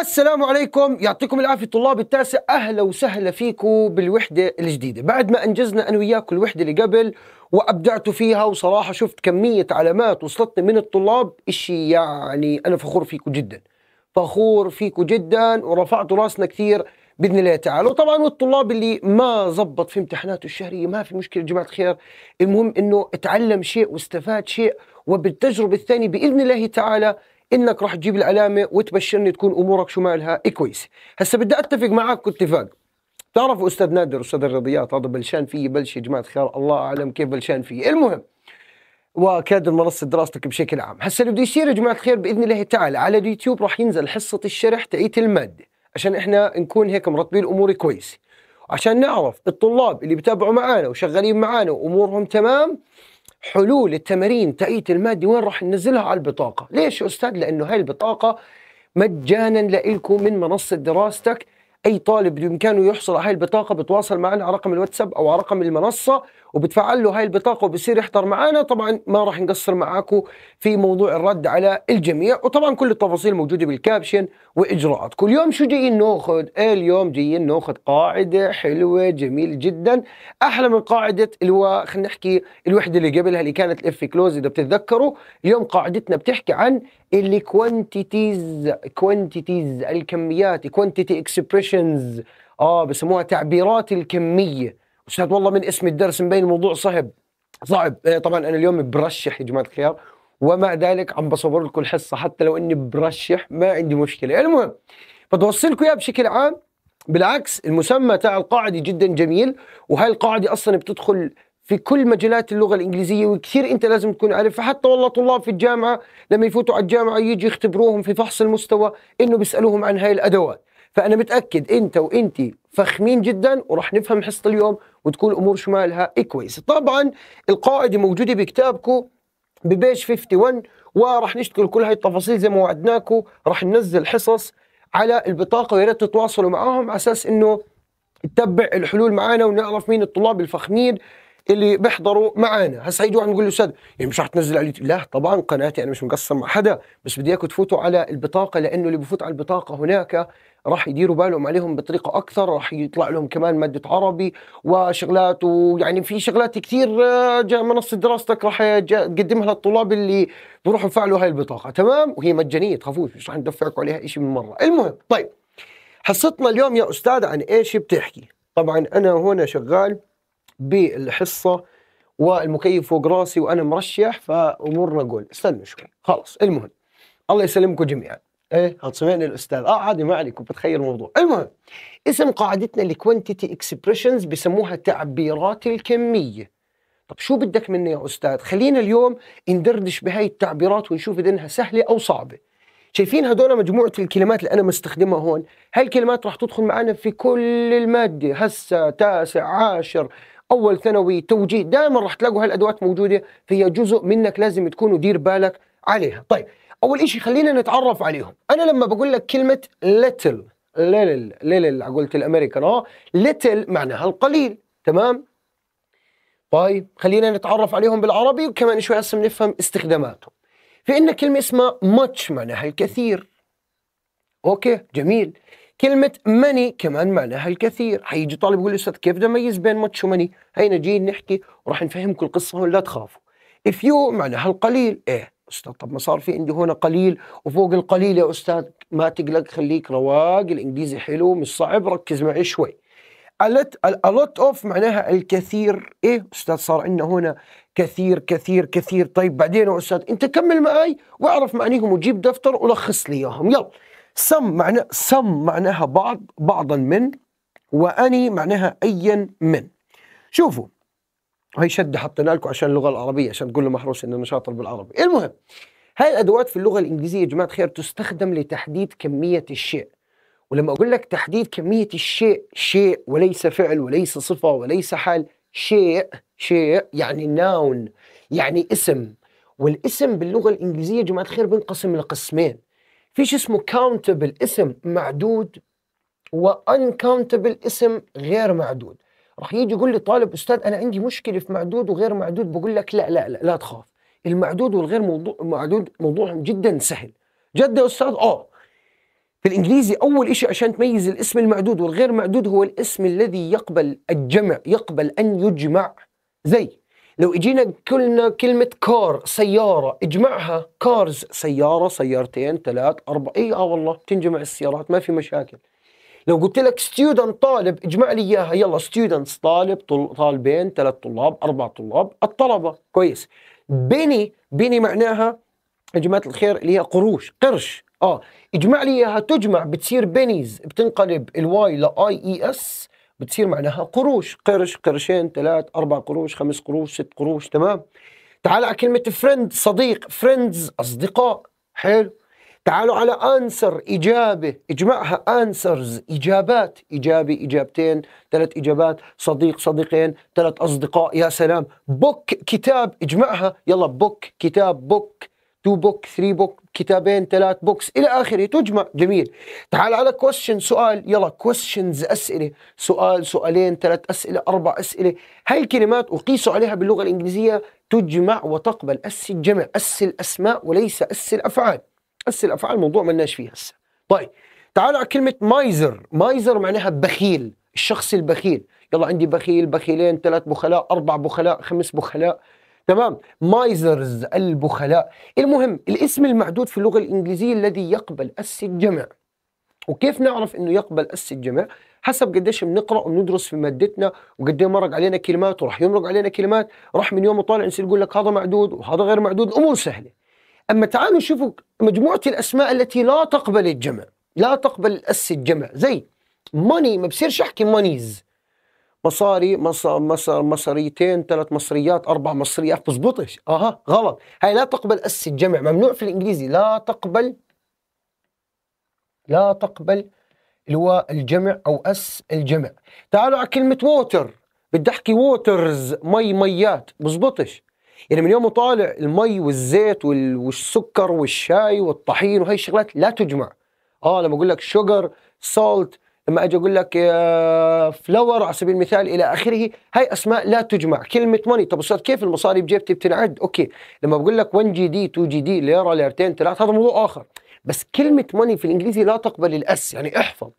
السلام عليكم يعطيكم العافية طلاب التاسع أهلا وسهلا فيكم بالوحدة الجديدة بعد ما أنجزنا أنا وياكم الوحدة اللي قبل وأبدعتوا فيها وصراحة شفت كمية علامات وصلتني من الطلاب إشي يعني أنا فخور فيكم جدا فخور فيكم جدا ورفعتوا راسنا كثير باذن الله تعالى وطبعا والطلاب اللي ما زبط في امتحاناته الشهريه ما في مشكله جماعه الخير المهم انه اتعلم شيء واستفاد شيء وبالتجربه الثانيه باذن الله تعالى انك راح تجيب العلامه وتبشرني تكون امورك شو مالها كويسه هسه بدي اتفق معك اتفاق بتعرفوا استاذ نادر استاذ الرياضيات هذا بلشان فيه بلش يا جماعه الخير الله اعلم كيف بلشان فيه المهم وكادر منصه دراستك بشكل عام هسه اللي بده يصير يا جماعه الخير باذن الله تعالى على اليوتيوب راح ينزل حصه الشرح تعيت الماده عشان احنا نكون هيك مرتبين الامور كويس عشان نعرف الطلاب اللي بتابعوا معانا وشغالين معانا وامورهم تمام حلول التمارين تأيت المادة وين راح ننزلها على البطاقة ليش يا أستاذ لأنه هاي البطاقة مجانا لإلكم من منصة دراستك أي طالب بإمكانه يحصل على هاي البطاقة بتواصل معنا على رقم الواتساب أو على رقم المنصة وبتفعل له هاي البطاقه وبصير يحضر معنا طبعا ما راح نقصر معاكم في موضوع الرد على الجميع وطبعا كل التفاصيل موجوده بالكابشن واجراءات كل يوم شو جايين ناخذ إيه، اليوم جايين ناخذ قاعده حلوه جميله جدا احلى من قاعده الو خلينا نحكي الوحده اللي قبلها اللي كانت الاف كلوز اذا بتتذكروا اليوم قاعدتنا بتحكي عن الكوانتيتيز كوانتيتيز الكميات كوانتيتي اكسبريشنز اه بسموها تعبيرات الكميه استاذ والله من اسم الدرس مبين الموضوع صعب صعب إيه، طبعا انا اليوم برشح يا جماعه الخيار ومع ذلك عم بصور لكم الحصه حتى لو اني برشح ما عندي مشكله يعني المهم بتوصل لكم اياه بشكل عام بالعكس المسمى تاع القاعده جدا جميل وهاي القاعده اصلا بتدخل في كل مجالات اللغه الانجليزيه وكثير انت لازم تكون عارفها حتى والله طلاب في الجامعه لما يفوتوا على الجامعه يجي يختبروهم في فحص المستوى انه بيسالوهم عن هاي الادوات فانا متاكد انت وانت فخمين جدا وراح نفهم حصه اليوم وتكون الامور شمالها كويسه طبعا القاعده موجوده بكتابكم ببيش 51 وراح نشتغل كل هاي التفاصيل زي ما وعدناكم راح ننزل حصص على البطاقه ويا ريت تتواصلوا معاهم على اساس انه تتبع الحلول معانا ونعرف مين الطلاب الفخمين اللي بيحضروا معنا هسه يجي واحد يقول لي استاذ يعني مش رح تنزل على اليوتيوب لا طبعا قناتي انا مش مقصر مع حدا بس بدي اياكم تفوتوا على البطاقه لانه اللي بفوت على البطاقه هناك راح يديروا بالهم عليهم بطريقه اكثر راح يطلع لهم كمان ماده عربي وشغلات ويعني في شغلات كثير آه، منصه دراستك راح آه، تقدمها للطلاب اللي بروحوا يفعلوا هاي البطاقه تمام وهي مجانيه تخافوش مش راح ندفعكم عليها شيء من مره المهم طيب حصتنا اليوم يا استاذ عن ايش بتحكي طبعا انا هنا شغال بالحصه والمكيف فوق راسي وانا مرشح فامورنا جول استنوا شوي خلاص المهم الله يسلمكم جميعا ايه هتصمعني الاستاذ اه عادي ما عليكم بتخيل الموضوع المهم اسم قاعدتنا الكوانتيتي اكسبريشنز بسموها تعبيرات الكميه طب شو بدك مني يا استاذ خلينا اليوم ندردش بهاي التعبيرات ونشوف اذا انها سهله او صعبه شايفين هدول مجموعة الكلمات اللي أنا مستخدمها هون هاي الكلمات راح تدخل معنا في كل المادة هسة تاسع عاشر اول ثانوي توجيه دائما راح تلاقوا هالادوات موجوده فهي جزء منك لازم تكون دير بالك عليها طيب اول شيء خلينا نتعرف عليهم انا لما بقول لك كلمه little ليل ليل على قولة الامريكان اه ليتل معناها القليل تمام طيب خلينا نتعرف عليهم بالعربي وكمان شوي هسه بنفهم استخداماتهم في عندنا كلمه اسمها ماتش معناها الكثير اوكي جميل كلمة ماني كمان معناها الكثير حيجي طالب يقول أستاذ كيف بدي أميز بين ماتش وماني هاي نجي نحكي وراح نفهمكم القصة لا تخافوا الفيو معناها القليل إيه أستاذ طب ما صار في عندي هنا قليل وفوق القليل يا أستاذ ما تقلق خليك رواق الإنجليزي حلو مش صعب ركز معي شوي الت الالوت اوف معناها الكثير ايه استاذ صار عندنا هنا كثير كثير كثير طيب بعدين يا استاذ انت كمل معي واعرف معانيهم وجيب دفتر ولخص لي اياهم يلا سم معنى سم معناها بعض بعضا من واني معناها ايا من شوفوا هي شدة حطينا لكم عشان اللغة العربية عشان تقولوا محروس ان انا شاطر بالعربي المهم هاي الادوات في اللغة الانجليزية يا جماعة الخير تستخدم لتحديد كمية الشيء ولما اقول لك تحديد كمية الشيء شيء وليس فعل وليس صفة وليس حال شيء شيء يعني ناون يعني اسم والاسم باللغة الإنجليزية جماعة الخير بينقسم لقسمين في شيء اسمه كاونتبل اسم معدود وانكاونتبل اسم غير معدود راح يجي يقول لي طالب استاذ انا عندي مشكله في معدود وغير معدود بقول لك لا لا لا, لا تخاف المعدود والغير موضوع معدود موضوعهم جدا سهل جد يا استاذ اه في الانجليزي اول شيء عشان تميز الاسم المعدود والغير معدود هو الاسم الذي يقبل الجمع يقبل ان يجمع زي لو اجينا كلنا كلمة كار سيارة اجمعها كارز سيارة سيارتين ثلاث أربع اي اه والله تنجمع السيارات ما في مشاكل لو قلت لك ستودنت طالب اجمع لي اياها يلا ستودنتس طالب طالبين ثلاث طلاب اربع طلاب الطلبة كويس بني بني معناها يا جماعة الخير اللي هي قروش قرش اه اجمع لي اياها تجمع بتصير بنيز بتنقلب الواي لاي اي اس بتصير معناها قروش قرش قرشين ثلاث أربع قروش خمس قروش ست قروش تمام تعال على كلمة فريند صديق فريندز أصدقاء حلو تعالوا على انسر اجابه اجمعها انسرز اجابات اجابه اجابتين ثلاث اجابات صديق صديقين ثلاث اصدقاء يا سلام بوك كتاب اجمعها يلا بوك كتاب بوك تو بوك ثري بوك كتابين ثلاث بوكس الى اخره تجمع جميل تعال على كويشن سؤال يلا كويشنز اسئله سؤال سؤالين ثلاث اسئله اربع اسئله هاي الكلمات اقيس عليها باللغه الانجليزيه تجمع وتقبل اس الجمع اس الاسماء وليس اس الافعال اس الافعال موضوع ما لناش فيه هسه طيب تعال على كلمه مايزر مايزر معناها بخيل الشخص البخيل يلا عندي بخيل بخيلين ثلاث بخلاء اربع بخلاء خمس بخلاء تمام مايزرز البخلاء المهم الاسم المعدود في اللغة الإنجليزية الذي يقبل أس الجمع وكيف نعرف انه يقبل اس الجمع حسب قديش بنقرا وبندرس في مادتنا وقد ايه مرق علينا كلمات وراح يمرق علينا كلمات راح من يوم وطالع نصير يقول لك هذا معدود وهذا غير معدود الامور سهله اما تعالوا شوفوا مجموعه الاسماء التي لا تقبل الجمع لا تقبل الاس الجمع زي ماني ما بصيرش احكي مانيز مصاري مصر مصر مصريتين ثلاث مصريات اربع مصريات بزبطش اها غلط هاي لا تقبل اس الجمع ممنوع في الانجليزي لا تقبل لا تقبل اللي هو الجمع او اس الجمع تعالوا على كلمه ووتر بدي احكي ووترز مي ميات بزبطش يعني من يوم طالع المي والزيت والسكر والشاي والطحين وهي الشغلات لا تجمع اه لما اقول لك شوجر سولت لما اجي اقول لك فلور على سبيل المثال الى اخره هاي اسماء لا تجمع كلمه ماني طب استاذ كيف المصاري بجيبتي بتنعد اوكي لما بقول لك 1 جي دي 2 جي دي ليره ليرتين ثلاث هذا موضوع اخر بس كلمه ماني في الانجليزي لا تقبل الاس يعني احفظ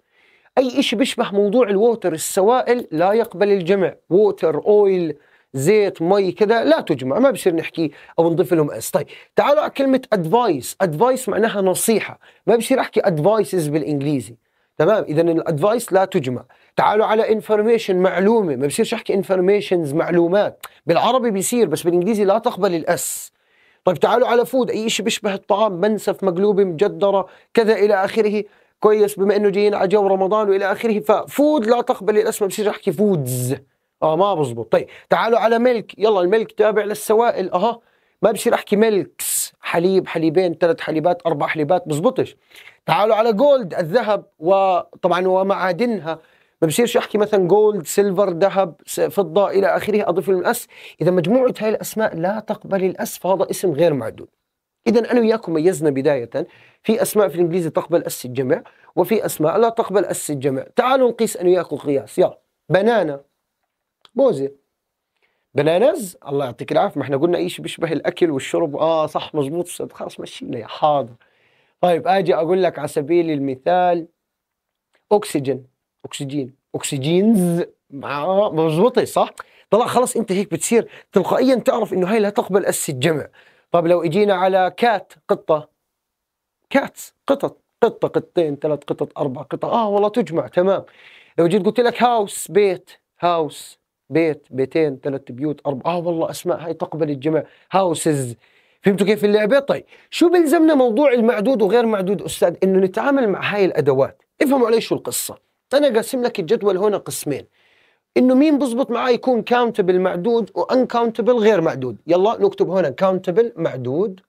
اي شيء بيشبه موضوع الووتر السوائل لا يقبل الجمع ووتر اويل زيت مي كذا لا تجمع ما بصير نحكي او نضيف لهم اس طيب تعالوا على كلمه ادفايس ادفايس معناها نصيحه ما بصير احكي ادفايسز بالانجليزي تمام اذا الادفايس لا تجمع تعالوا على انفورميشن معلومه ما بصيرش احكي انفورميشنز معلومات بالعربي بيصير بس بالانجليزي لا تقبل الاس طيب تعالوا على فود اي شيء بيشبه الطعام منسف مقلوبه مجدره كذا الى اخره كويس بما انه جايين على جو رمضان والى اخره ففود لا تقبل الاس ما بصيرش احكي فودز اه ما بزبط طيب تعالوا على ملك يلا الملك تابع للسوائل اها ما بصير احكي ملكس حليب حليبين ثلاث حليبات اربع حليبات بزبطش تعالوا على جولد الذهب وطبعا ومعادنها ما بصيرش احكي مثلا جولد سيلفر ذهب فضه الى اخره اضيف الاس اذا مجموعه هاي الاسماء لا تقبل الاس فهذا اسم غير معدود اذا انا وياكم ميزنا بدايه في اسماء في الانجليزي تقبل اس الجمع وفي اسماء لا تقبل اس الجمع تعالوا نقيس انا وياكم قياس يلا بنانا موزه بنانز الله يعطيك العافيه ما احنا قلنا ايش بيشبه الاكل والشرب اه صح مزبوط استاذ خلاص مشينا يا حاضر طيب اجي اقول لك على سبيل المثال اكسجين اكسجين اكسجينز مزبوطه صح طلع خلاص انت هيك بتصير تلقائيا تعرف انه هاي لا تقبل اس الجمع طب لو اجينا على كات قطه كات قطط قطه قطتين ثلاث قطط اربع قطط اه والله تجمع تمام لو جيت قلت لك هاوس بيت هاوس بيت بيتين ثلاث بيوت اربع اه والله اسماء هاي تقبل الجمع هاوسز فهمتوا كيف اللعبه طيب شو بيلزمنا موضوع المعدود وغير معدود استاذ انه نتعامل مع هاي الادوات افهموا علي شو القصه انا قاسم لك الجدول هنا قسمين انه مين بزبط معاه يكون كاونتبل معدود وانكاونتبل غير معدود يلا نكتب هنا كاونتبل معدود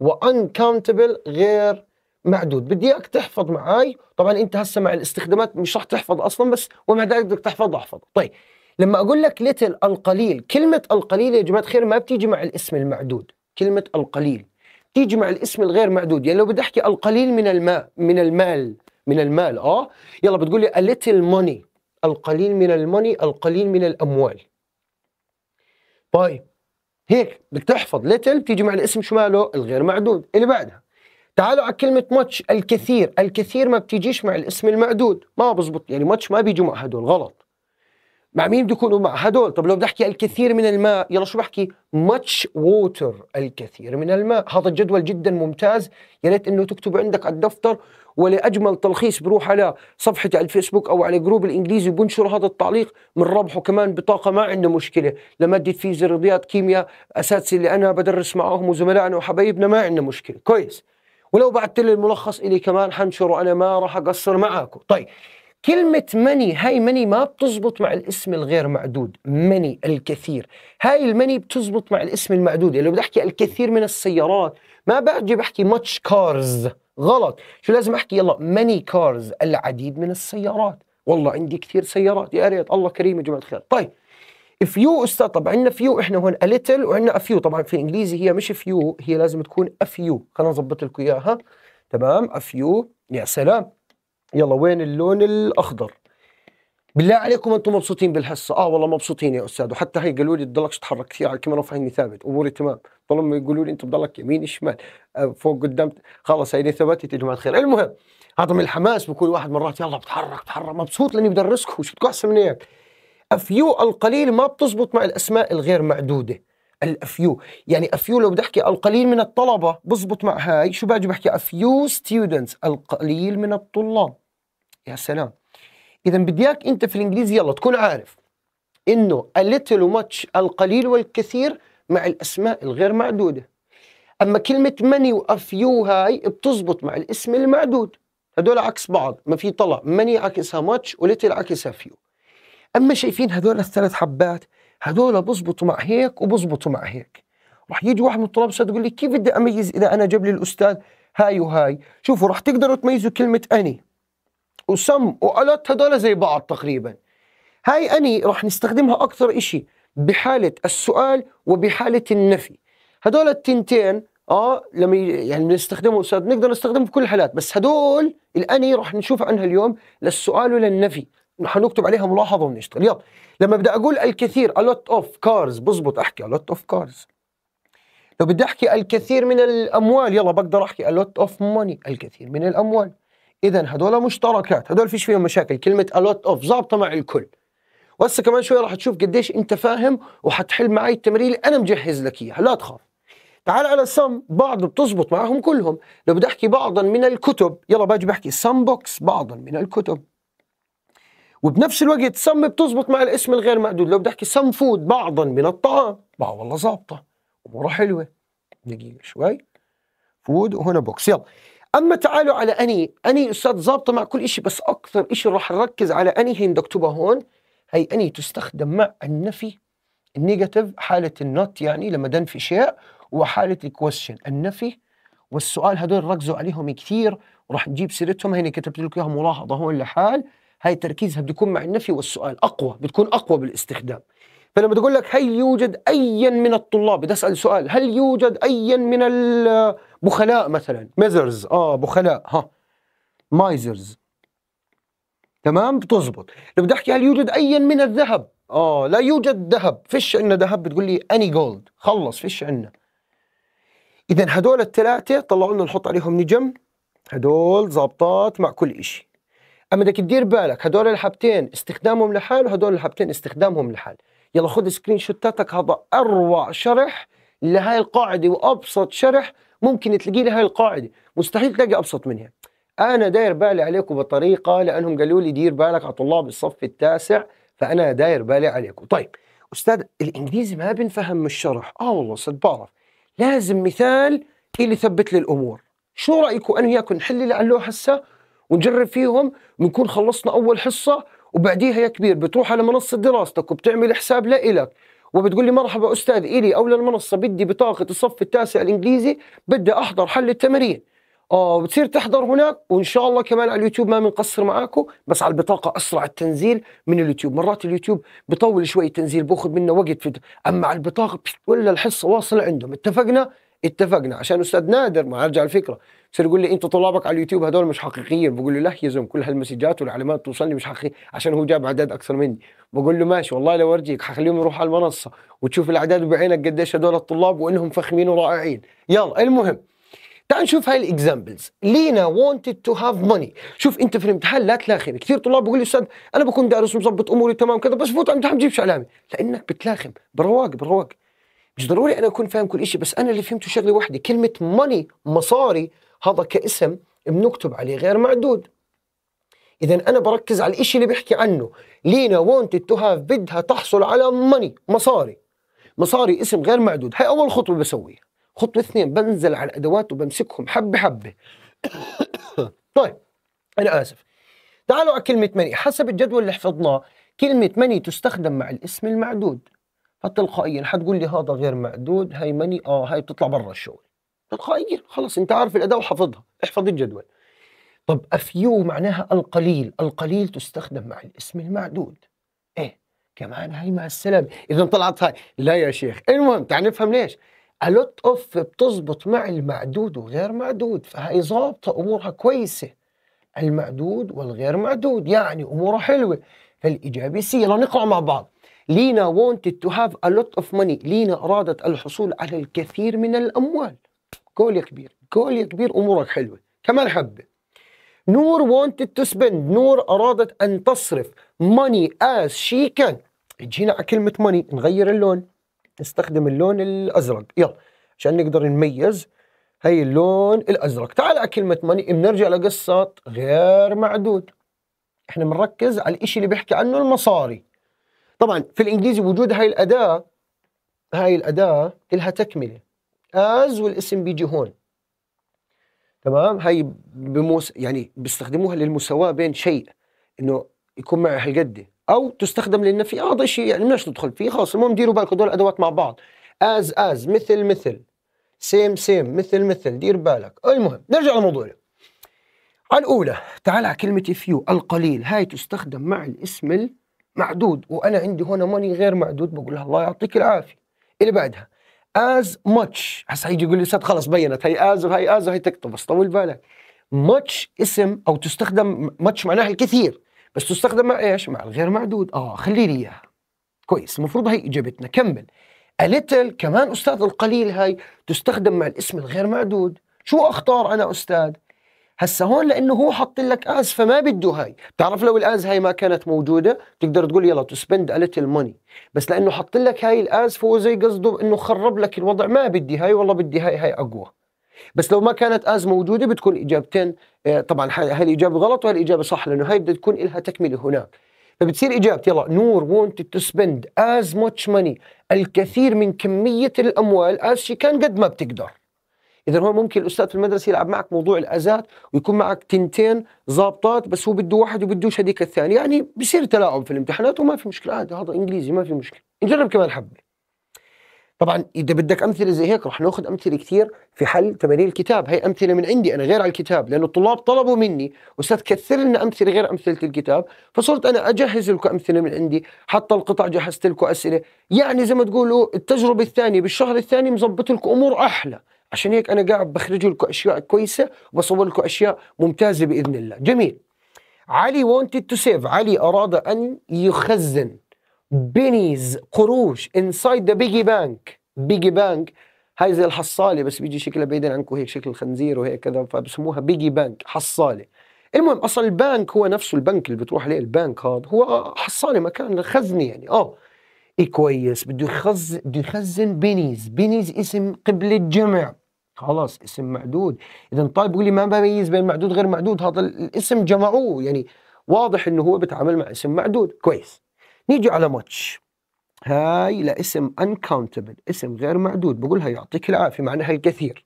وانكاونتبل غير معدود بدي اياك تحفظ معاي طبعا انت هسه مع الاستخدامات مش راح تحفظ اصلا بس ومع ذلك بدك تحفظ احفظ طيب لما اقول لك ليتل القليل كلمه القليل يا جماعه الخير ما بتيجي مع الاسم المعدود كلمه القليل بتيجي مع الاسم الغير معدود يعني لو بدي احكي القليل من الماء من المال من المال اه يلا بتقول لي ليتل موني القليل من الموني القليل من الاموال طيب هيك بدك تحفظ ليتل بتيجي مع الاسم شو ماله الغير معدود اللي بعدها تعالوا على كلمة ماتش الكثير الكثير ما بتيجيش مع الاسم المعدود ما بزبط يعني ماتش ما بيجوا مع هدول غلط مع مين بده يكونوا مع هدول طب لو بدي احكي الكثير من الماء يلا شو بحكي ماتش ووتر الكثير من الماء هذا الجدول جدا ممتاز يا ريت انه تكتب عندك على الدفتر ولاجمل تلخيص بروح على صفحتي على الفيسبوك او على جروب الانجليزي بنشر هذا التعليق من ربحه كمان بطاقه ما عندنا مشكله لماده فيزياء رياضيات كيمياء اساتذه اللي انا بدرس معاهم وزملائنا وحبايبنا ما عندنا مشكله كويس ولو بعت لي الملخص الي كمان حنشره انا ما راح اقصر معاكم طيب كلمة مني هاي مني ما بتزبط مع الاسم الغير معدود مني الكثير هاي المني بتزبط مع الاسم المعدود يعني لو بدي أحكي الكثير من السيارات ما بجي بحكي ماتش كارز غلط شو لازم أحكي يلا مني كارز العديد من السيارات والله عندي كثير سيارات يا ريت الله كريم يا جماعة الخير طيب فيو استاذ طب عندنا فيو احنا هون اليتل وعندنا افيو طبعا في الانجليزي هي مش فيو هي لازم تكون افيو خلينا نظبط لكم اياها تمام افيو يا سلام يلا وين اللون الاخضر بالله عليكم انتم مبسوطين بالهسه اه والله مبسوطين يا استاذ وحتى هي قالوا لي تضلكش تتحرك كثير على الكاميرا فهمني ثابت اموري تمام ضلهم يقولوا لي انت بضلك يمين شمال آه، فوق قدام خلص هيني ثبتت يا جماعه الخير المهم هذا من الحماس بكون واحد مرات يلا بتحرك بتحرك مبسوط لاني بدرسكم شو بدكم احسن من هيك افيو القليل ما بتزبط مع الاسماء الغير معدوده الافيو يعني افيو لو بدي احكي القليل من الطلبه بزبط مع هاي شو باجي بحكي افيو ستودنتس القليل من الطلاب يا سلام اذا بدي اياك انت في الانجليزي يلا تكون عارف انه الليتل وماتش القليل والكثير مع الاسماء الغير معدوده اما كلمه ماني وافيو هاي بتزبط مع الاسم المعدود هدول عكس بعض ما في طلع ماني عكسها ماتش وليتل عكسها فيو اما شايفين هذول الثلاث حبات هذول بزبطوا مع هيك وبزبطوا مع هيك رح يجي واحد من الطلاب الاستاذ يقول لي كيف بدي اميز اذا انا جاب لي الاستاذ هاي وهاي شوفوا رح تقدروا تميزوا كلمه اني وسم وألت هذول زي بعض تقريبا هاي اني رح نستخدمها اكثر إشي بحاله السؤال وبحاله النفي هذول التنتين اه لما يعني بنستخدمه استاذ نقدر نستخدمه في كل الحالات بس هدول الاني رح نشوف عنها اليوم للسؤال وللنفي حنكتب عليها ملاحظه ونشتغل يلا لما بدي اقول الكثير a lot of cars بزبط احكي a lot of cars لو بدي احكي الكثير من الاموال يلا بقدر احكي a lot of money الكثير من الاموال اذا هذول مشتركات هذول فيش فيهم مشاكل كلمه a lot of ظابطه مع الكل وهسه كمان شوي راح تشوف قديش انت فاهم وحتحل معي التمرين اللي انا مجهز لك اياها لا تخاف تعال على سم بعض بتزبط معهم كلهم لو بدي احكي بعضا من الكتب يلا باجي بحكي سم بوكس بعضا من الكتب وبنفس الوقت سم بتزبط مع الاسم الغير معدود لو بدي احكي سم فود بعضا من الطعام ما والله ظابطه اموره حلوه دقيقه شوي فود وهنا بوكس يلا اما تعالوا على اني اني استاذ ظابطه مع كل شيء بس اكثر شيء راح نركز على اني هي نكتبها هون هي اني تستخدم مع النفي النيجاتيف حاله النوت يعني لما دنفي شيء وحاله الكويشن النفي والسؤال هدول ركزوا عليهم كثير وراح نجيب سيرتهم هنا كتبت لكم اياها ملاحظه هون لحال هاي تركيزها بده يكون مع النفي والسؤال اقوى بتكون اقوى بالاستخدام فلما تقول لك هل يوجد ايا من الطلاب بدي اسال سؤال هل يوجد ايا من البخلاء مثلا ميزرز اه بخلاء ها مايزرز تمام بتزبط لو بدي احكي هل يوجد ايا من الذهب اه لا يوجد ذهب فيش عندنا ذهب بتقول لي اني جولد خلص فيش عندنا اذا هدول الثلاثه طلعوا لنا نحط عليهم نجم هدول ظابطات مع كل شيء اما بدك تدير بالك هدول الحبتين استخدامهم لحال وهدول الحبتين استخدامهم لحال يلا خذ سكرين شوتاتك هذا اروع شرح لهاي القاعده وابسط شرح ممكن تلاقيه لهاي القاعده مستحيل تلاقي ابسط منها انا داير بالي عليكم بطريقه لانهم قالوا لي دير بالك على طلاب الصف التاسع فانا داير بالي عليكم طيب استاذ الانجليزي ما بنفهم من الشرح اه والله صد بعرف لازم مثال اللي ثبت لي الامور شو رايكم انا وياكم نحل اللي علوه هسه ونجرب فيهم بنكون خلصنا اول حصه وبعديها يا كبير بتروح على منصه دراستك وبتعمل حساب لإلك وبتقول لي مرحبا استاذ الي او للمنصه بدي بطاقه الصف التاسع الانجليزي بدي احضر حل التمارين اه بتصير تحضر هناك وان شاء الله كمان على اليوتيوب ما بنقصر معاكم بس على البطاقه اسرع التنزيل من اليوتيوب مرات اليوتيوب بطول شوي التنزيل باخذ منه وقت في اما على البطاقه ولا الحصه واصله عندهم اتفقنا اتفقنا عشان استاذ نادر ما ارجع الفكره بصير يقول لي انت طلابك على اليوتيوب هذول مش حقيقيين بقول له لا يا زلمه كل هالمسجات والعلامات توصلني مش حقيقيه عشان هو جاب اعداد اكثر مني بقول له ماشي والله لو ارجيك حخليهم يروحوا على المنصه وتشوف الاعداد بعينك قديش هذول الطلاب وانهم فخمين ورائعين يلا المهم تعال نشوف هاي الاكزامبلز لينا wanted تو هاف ماني شوف انت في الامتحان لا تلاخم كثير طلاب بيقول لي استاذ انا بكون دارس ومظبط اموري تمام كذا بس فوت على الامتحان بجيبش علامه لانك بتلاخم برواق برواق مش ضروري انا اكون فاهم كل شيء بس انا اللي فهمته شغله واحده كلمه ماني مصاري هذا كاسم بنكتب عليه غير معدود اذا انا بركز على الشيء اللي بحكي عنه لينا وونتد تو هاف بدها تحصل على ماني مصاري مصاري اسم غير معدود هاي اول خطوه بسويها خطوه اثنين بنزل على الادوات وبمسكهم حبه حبه طيب انا اسف تعالوا على كلمه ماني حسب الجدول اللي حفظناه كلمه ماني تستخدم مع الاسم المعدود فتلقائيا حتقول لي هذا غير معدود ماني اه هاي بتطلع برا الشغل تلقائيا خلص انت عارف الاداه وحافظها احفظ الجدول طب افيو معناها القليل القليل تستخدم مع الاسم المعدود ايه كمان هاي مع السلامة اذا طلعت هاي لا يا شيخ المهم تعال نفهم ليش الوت اوف بتزبط مع المعدود وغير معدود فهي ظابطه امورها كويسه المعدود والغير معدود يعني أمورها حلوه فالاجابه سي نقرا مع بعض لينا wanted to have a lot of money لينا أرادت الحصول على الكثير من الأموال قول يا كبير قول يا كبير أمورك حلوة كمان حبة نور wanted to spend نور أرادت أن تصرف money as she can تجينا على كلمة money نغير اللون نستخدم اللون الأزرق يلا عشان نقدر نميز هاي اللون الأزرق تعال على كلمة money بنرجع لقصة غير معدود احنا بنركز على الإشي اللي بيحكي عنه المصاري طبعا في الانجليزي وجود هاي الاداه هاي الاداه لها تكمله از والاسم بيجي هون تمام هاي بموس يعني بيستخدموها للمساواه بين شيء انه يكون معي هالقد او تستخدم للنفي آه، هذا شيء يعني بدناش ندخل فيه خلص المهم ديروا بالكم دول الادوات مع بعض از از مثل مثل سيم سيم مثل مثل دير بالك المهم نرجع لموضوعنا على الأولى تعال على كلمة فيو القليل هاي تستخدم مع الاسم معدود وانا عندي هنا ماني غير معدود بقول لها الله يعطيك العافيه اللي بعدها از ماتش هسه هيجي يقول لي استاذ خلص بينت هي از وهي از وهي تكتب بس طول بالك ماتش اسم او تستخدم ماتش معناها الكثير بس تستخدم مع ايش؟ مع الغير معدود اه خلي لي اياها كويس المفروض هي اجابتنا كمل اليتل كمان استاذ القليل هاي تستخدم مع الاسم الغير معدود شو اختار انا استاذ؟ هسا هون لانه هو حاط لك از فما بده هاي بتعرف لو الاز هاي ما كانت موجوده تقدر تقول يلا تو سبند ا ليتل ماني بس لانه حاط لك هاي الاز فهو زي قصده انه خرب لك الوضع ما بدي هاي والله بدي هاي هاي اقوى بس لو ما كانت از موجوده بتكون اجابتين آه، طبعا الاجابه غلط الاجابه صح لانه هاي بدها تكون لها تكمله هناك فبتصير اجابتي يلا نور وونت تو سبند از ماتش ماني الكثير من كميه الاموال از شي كان قد ما بتقدر اذا هو ممكن الاستاذ في المدرسه يلعب معك موضوع الاذات ويكون معك تنتين ضابطات بس هو بده واحد وبده هذيك الثاني يعني بصير تلاعب في الامتحانات وما في مشكله عادي هذا انجليزي ما في مشكله نجرب كمان حبه طبعا اذا بدك امثله زي هيك رح ناخذ امثله كثير في حل تمارين الكتاب هي امثله من عندي انا غير على الكتاب لانه الطلاب طلبوا مني استاذ كثر لنا امثله غير امثله الكتاب فصرت انا اجهز لكم امثله من عندي حتى القطع جهزت لكم اسئله يعني زي ما تقولوا التجربه الثانيه بالشهر الثاني مزبط لكم امور احلى عشان هيك انا قاعد بخرج لكم اشياء كويسه وبصور لكم اشياء ممتازه باذن الله جميل علي wanted to save علي اراد ان يخزن بنيز قروش inside the بيجي بانك بيجي بانك هاي زي الحصاله بس بيجي شكلها بعيدا عنكم هيك شكل الخنزير وهيك كذا فبسموها بيجي بانك حصاله المهم اصلا البنك هو نفسه البنك اللي بتروح عليه البنك هذا هو حصاله مكان خزني يعني اه إيه كويس بده يخزن بده يخزن بنيز بنيز اسم قبل الجمع خلاص اسم معدود اذا طيب قولي ما بميز بين معدود غير معدود هذا الاسم جمعوه يعني واضح انه هو بيتعامل مع اسم معدود كويس نيجي على ماتش هاي لاسم انكاونتبل اسم غير معدود بقولها يعطيك العافيه معناها الكثير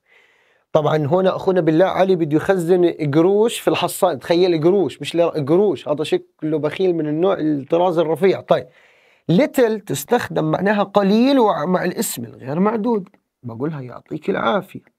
طبعا هنا اخونا بالله علي بده يخزن قروش في الحصان تخيل قروش مش قروش هذا شكله بخيل من النوع الطراز الرفيع طيب ليتل تستخدم معناها قليل ومع الاسم الغير معدود بقولها يعطيك العافيه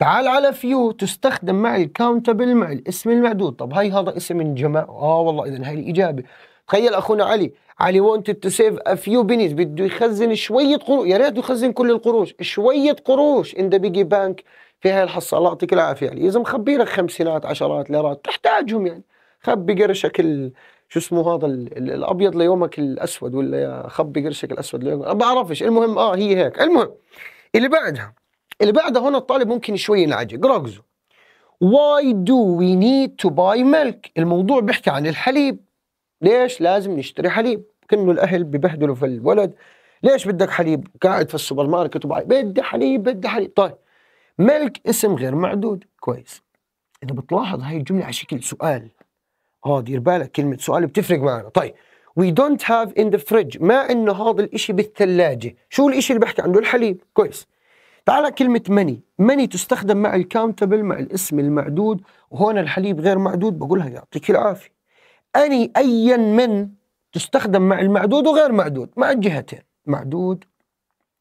تعال على فيو تستخدم مع الكاونتبل مع الاسم المعدود طب هاي هذا اسم الجمع اه والله اذا هاي الاجابه تخيل اخونا علي علي wanted to save a few pennies بده يخزن شويه قروش يا ريت يخزن كل القروش شويه قروش ان ذا بيجي بانك في هاي الحصه الله يعطيك العافيه يعني اذا مخبي لك خمسينات عشرات ليرات تحتاجهم يعني خبي قرشك ال... شو اسمه هذا ال... ال... الابيض ليومك الاسود ولا خبي قرشك الاسود ليومك ما بعرفش المهم اه هي هيك المهم اللي بعدها اللي بعده هنا الطالب ممكن شوي ينعجق ركزوا Why do we need to buy milk الموضوع بيحكي عن الحليب ليش لازم نشتري حليب كأنه الأهل ببهدلوا في الولد ليش بدك حليب قاعد في السوبر ماركت وبعي بدي حليب بدي حليب طيب ملك اسم غير معدود كويس إذا بتلاحظ هاي الجمله على شكل سؤال اه دير بالك كلمه سؤال بتفرق معنا طيب وي دونت هاف ان ذا فريج ما عندنا هذا الاشي بالثلاجه شو الاشي اللي بحكي عنه الحليب كويس تعال كلمة ماني ماني تستخدم مع الكاونتبل مع الاسم المعدود وهون الحليب غير معدود بقولها يعطيك العافية أني أيا من تستخدم مع المعدود وغير معدود مع الجهتين معدود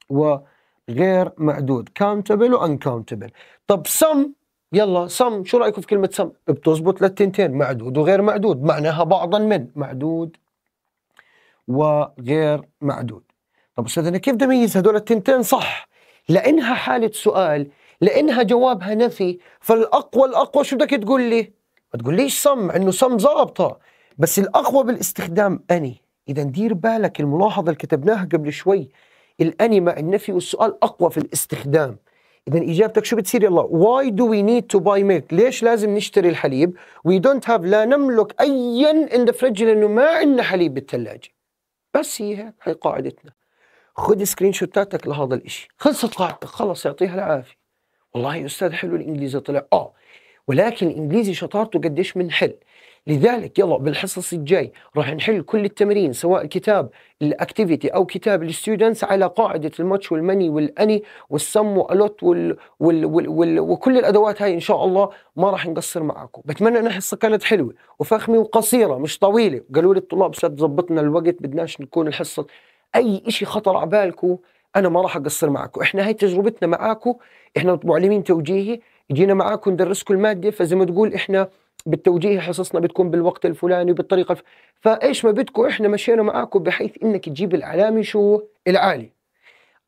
وغير معدود كاونتبل وانكاونتبل طب سم يلا سم شو رايكم في كلمه سم بتزبط للتنتين معدود وغير معدود معناها بعضا من معدود وغير معدود طب استاذ انا كيف بدي اميز هدول التنتين صح لأنها حالة سؤال لأنها جوابها نفي فالأقوى الأقوى شو بدك تقول لي ما تقوليش صم إنه صم ظابطة بس الأقوى بالاستخدام أني إذا دير بالك الملاحظة اللي كتبناها قبل شوي الأني مع النفي والسؤال أقوى في الاستخدام إذا إجابتك شو بتصير يلا واي دو وي نيد تو باي ميلك ليش لازم نشتري الحليب وي دونت هاف لا نملك أيا ان ذا فريج لأنه ما عندنا حليب بالثلاجة بس هي هي قاعدتنا خذ سكرين شوتاتك لهذا الاشي خلصت قاعدتك خلص يعطيها العافيه والله يا استاذ حلو الانجليزي طلع اه ولكن الانجليزي شطارته قديش بنحل لذلك يلا بالحصص الجاي راح نحل كل التمرين سواء كتاب الاكتيفيتي او كتاب الستودنتس على قاعده الماتش والمني والاني والسم والوت وال وال وال وال وكل الادوات هاي ان شاء الله ما راح نقصر معكم بتمنى انها الحصه كانت حلوه وفخمه وقصيره مش طويله قالوا لي الطلاب استاذ ظبطنا الوقت بدناش نكون الحصه اي شيء خطر على بالكم انا ما راح اقصر معكم احنا هاي تجربتنا معاكم احنا معلمين توجيهي جينا معاكم ندرسكم الماده فزي ما تقول احنا بالتوجيه حصصنا بتكون بالوقت الفلاني وبالطريقه الف... فايش ما بدكم احنا مشينا معاكم بحيث انك تجيب العلامه شو العالي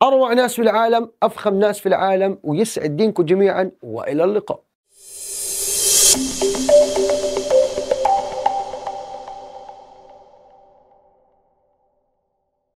اروع ناس في العالم افخم ناس في العالم ويسعد دينكم جميعا والى اللقاء thank you